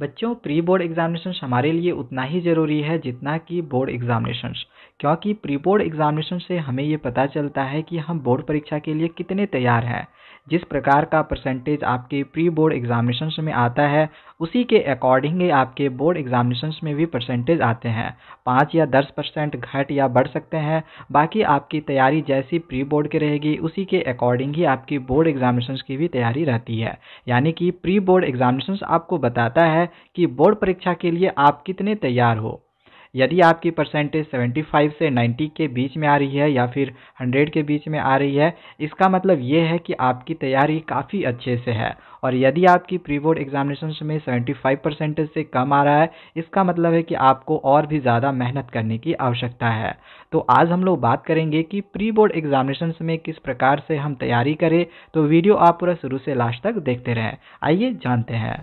बच्चों pre board examination हमारे लिए उतना ही ज़रूरी है जितना कि बोर्ड एग्जामिनेशन क्योंकि प्री बोर्ड एग्जामिनेशन से हमें ये पता चलता है कि हम बोर्ड परीक्षा के लिए कितने तैयार हैं जिस प्रकार का परसेंटेज आपके प्री बोर्ड एग्जामिनेशन में आता है उसी के अकॉर्डिंग आपके बोर्ड एग्जामिनेशन में भी परसेंटेज आते हैं पाँच या दस परसेंट घट या बढ़ सकते हैं बाकी आपकी तैयारी जैसी प्री बोर्ड की रहेगी उसी के अकॉर्डिंग ही आपकी बोर्ड एग्जामिनेशन की भी तैयारी रहती है यानी कि प्री बोर्ड एग्जामिनेशन आपको बताता है है कि बोर्ड परीक्षा के लिए आप कितने तैयार हो यदि आपकी परसेंटेज 75 से 90 के बीच में आ रही है या फिर 100 के बीच में आ रही है इसका मतलब ये है कि आपकी तैयारी काफ़ी अच्छे से है और यदि आपकी प्री बोर्ड एग्जामिनेशन में 75 परसेंटेज से कम आ रहा है इसका मतलब है कि आपको और भी ज़्यादा मेहनत करने की आवश्यकता है तो आज हम लोग बात करेंगे कि प्री बोर्ड एग्जामिनेशन में किस प्रकार से हम तैयारी करें तो वीडियो आप पूरा शुरू से लास्ट तक देखते रहें आइए जानते हैं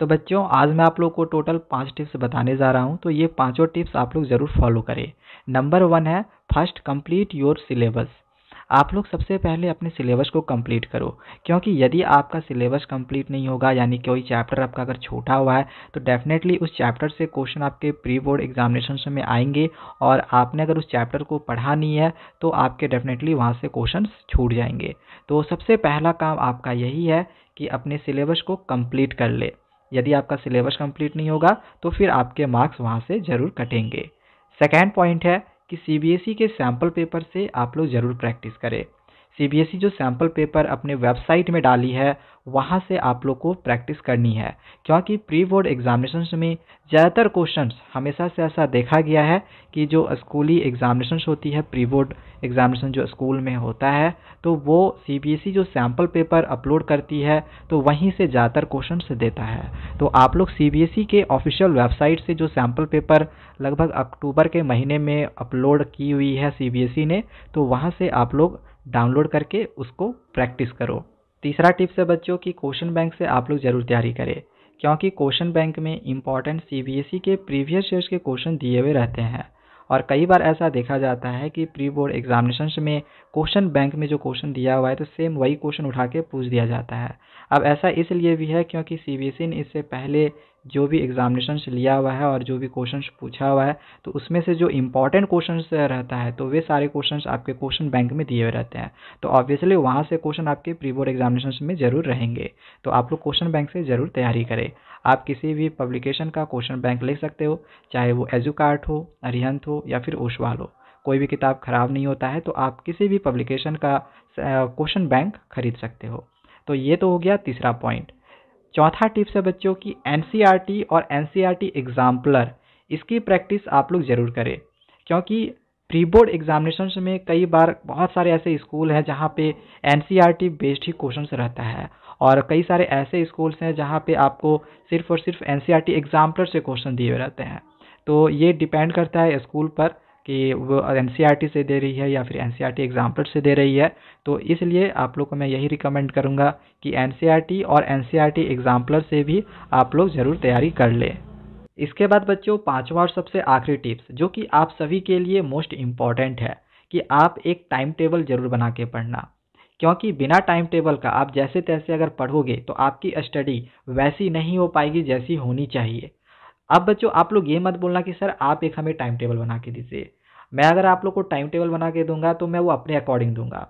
तो बच्चों आज मैं आप लोग को टोटल पाँच टिप्स बताने जा रहा हूँ तो ये पाँचों टिप्स आप लोग ज़रूर फॉलो करें नंबर वन है फर्स्ट कंप्लीट योर सिलेबस आप लोग सबसे पहले अपने सिलेबस को कंप्लीट करो क्योंकि यदि आपका सिलेबस कंप्लीट नहीं होगा यानी कोई चैप्टर आपका अगर छोटा हुआ है तो डेफिनेटली उस चैप्टर से क्वेश्चन आपके प्री बोर्ड एग्जामिनेशन में आएंगे और आपने अगर उस चैप्टर को पढ़ा नहीं है तो आपके डेफिनेटली वहाँ से क्वेश्चन छूट जाएंगे तो सबसे पहला काम आपका यही है कि अपने सिलेबस को कंप्लीट कर ले यदि आपका सिलेबस कंप्लीट नहीं होगा तो फिर आपके मार्क्स वहाँ से ज़रूर कटेंगे सेकेंड पॉइंट है कि सी e के सैम्पल पेपर से आप लोग ज़रूर प्रैक्टिस करें सीबीएसई e जो सैम्पल पेपर अपने वेबसाइट में डाली है वहाँ से आप लोग को प्रैक्टिस करनी है क्योंकि प्री बोर्ड एग्जामिनेशन में ज़्यादातर क्वेश्चन हमेशा से ऐसा देखा गया है कि जो स्कूली एग्जामिनेशन होती है प्री बोर्ड एग्जामिनेशन जो स्कूल में होता है तो वो सीबीएसई e जो सैम्पल पेपर अपलोड करती है तो वहीं से ज़्यादातर क्वेश्चन देता है तो आप लोग ई e के ऑफिशियल वेबसाइट से जो सैम्पल पेपर लगभग अक्टूबर के महीने में अपलोड की हुई है ई ने तो वहाँ से आप लोग डाउनलोड करके उसको प्रैक्टिस करो तीसरा टिप्स है बच्चों कि क्वेश्चन बैंक से आप लोग ज़रूर तैयारी करें क्योंकि क्वेश्चन बैंक में इंपॉर्टेंट सी e के प्रीवियस ईयर्स के क्वेश्चन दिए हुए रहते हैं और कई बार ऐसा देखा जाता है कि प्री बोर्ड एग्जामिनेशन में क्वेश्चन बैंक में जो क्वेश्चन दिया हुआ है तो सेम वही क्वेश्चन उठा के पूछ दिया जाता है अब ऐसा इसलिए भी है क्योंकि सी e ने इससे पहले जो भी एग्जामिनेशन से लिया हुआ है और जो भी क्वेश्चन पूछा हुआ है तो उसमें से जो इंपॉर्टेंट क्वेश्चन रहता है तो वे सारे क्वेश्चन आपके क्वेश्चन बैंक में दिए हुए रहते हैं तो ऑब्वियसली वहाँ से क्वेश्चन आपके प्री बोर्ड एग्जामिनेशन में ज़रूर रहेंगे तो आप लोग क्वेश्चन बैंक से ज़रूर तैयारी करें आप किसी भी पब्लिकेशन का क्वेश्चन बैंक ले सकते हो चाहे वो एजुकार्ट हो अरिहंत हो या फिर ओशवाल हो कोई भी किताब ख़राब नहीं होता है तो आप किसी भी पब्लिकेशन का क्वेश्चन बैंक खरीद सकते हो तो ये तो हो गया तीसरा पॉइंट चौथा टिप्स है बच्चों की एन e और एन एग्जाम्पलर e इसकी प्रैक्टिस आप लोग ज़रूर करें क्योंकि प्री बोर्ड एग्जामिनेशन में कई बार बहुत सारे ऐसे स्कूल हैं जहाँ पे एन बेस्ड e ही क्वेश्चन रहता है और कई सारे ऐसे स्कूल्स हैं जहाँ पे आपको सिर्फ और सिर्फ एन सी एग्जाम्पलर से क्वेश्चन दिए रहते हैं तो ये डिपेंड करता है स्कूल पर कि वो एन e से दे रही है या फिर एन सी एग्जाम्पल से दे रही है तो इसलिए आप लोग को मैं यही रिकमेंड करूँगा कि एन e और एन सी e से भी आप लोग ज़रूर तैयारी कर लें इसके बाद बच्चों पाँचवा और सबसे आखिरी टिप्स जो कि आप सभी के लिए मोस्ट इम्पॉर्टेंट है कि आप एक टाइम टेबल ज़रूर बना के पढ़ना क्योंकि बिना टाइम टेबल का आप जैसे तैसे अगर पढ़ोगे तो आपकी स्टडी वैसी नहीं हो पाएगी जैसी होनी चाहिए अब बच्चों आप लोग ये मत बोलना कि सर आप एक हमें टाइम टेबल बना के दीजिए मैं अगर आप लोग को टाइम टेबल बना के दूंगा तो मैं वो अपने अकॉर्डिंग दूंगा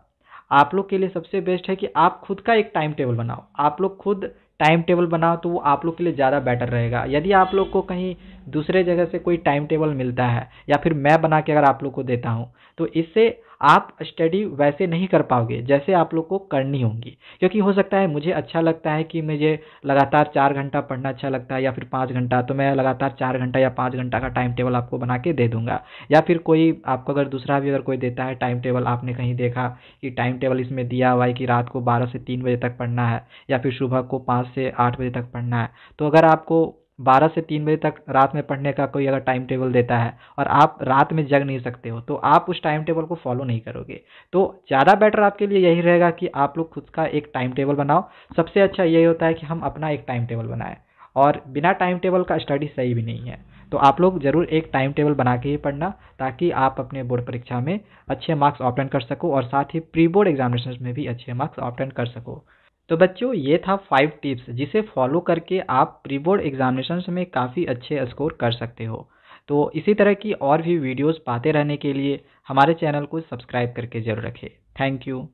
आप लोग के लिए सबसे बेस्ट है कि आप खुद का एक टाइम टेबल बनाओ आप लोग खुद टाइम टेबल बनाओ तो वो आप लोग के लिए ज़्यादा बेटर रहेगा यदि आप लोग को कहीं दूसरे जगह से कोई टाइम टेबल मिलता है या फिर मैं बना के अगर आप लोग को देता हूँ तो इससे आप स्टडी वैसे नहीं कर पाओगे जैसे आप लोग को करनी होगी क्योंकि हो सकता है मुझे अच्छा लगता है कि मुझे लगातार चार घंटा पढ़ना अच्छा लगता है या फिर पाँच घंटा तो मैं लगातार चार घंटा या पाँच घंटा का टाइम टेबल आपको बना के दे दूंगा या फिर कोई आपको अगर दूसरा भी अगर कोई देता है टाइम टेबल आपने कहीं देखा कि टाइम टेबल इसमें दिया हुआ है कि रात को बारह से तीन बजे तक पढ़ना है या फिर सुबह को पाँच से आठ बजे तक पढ़ना है तो अगर आपको बारह से तीन बजे तक रात में पढ़ने का कोई अगर टाइम टेबल देता है और आप रात में जग नहीं सकते हो तो आप उस टाइम टेबल को फॉलो नहीं करोगे तो ज़्यादा बेटर आपके लिए यही रहेगा कि आप लोग खुद का एक टाइम टेबल बनाओ सबसे अच्छा यही होता है कि हम अपना एक टाइम टेबल बनाएं और बिना टाइम टेबल का स्टडी सही भी नहीं है तो आप लोग ज़रूर एक टाइम टेबल बना के ही पढ़ना ताकि आप अपने बोर्ड परीक्षा में अच्छे मार्क्स ऑप्टेंड कर सको और साथ ही प्री बोर्ड एग्जामिनेशन में भी अच्छे मार्क्स ऑप्टेंड कर सको तो बच्चों ये था फाइव टिप्स जिसे फॉलो करके आप प्री बोर्ड एग्जामिनेशन में काफ़ी अच्छे स्कोर कर सकते हो तो इसी तरह की और भी वीडियोस पाते रहने के लिए हमारे चैनल को सब्सक्राइब करके जरूर रखें थैंक यू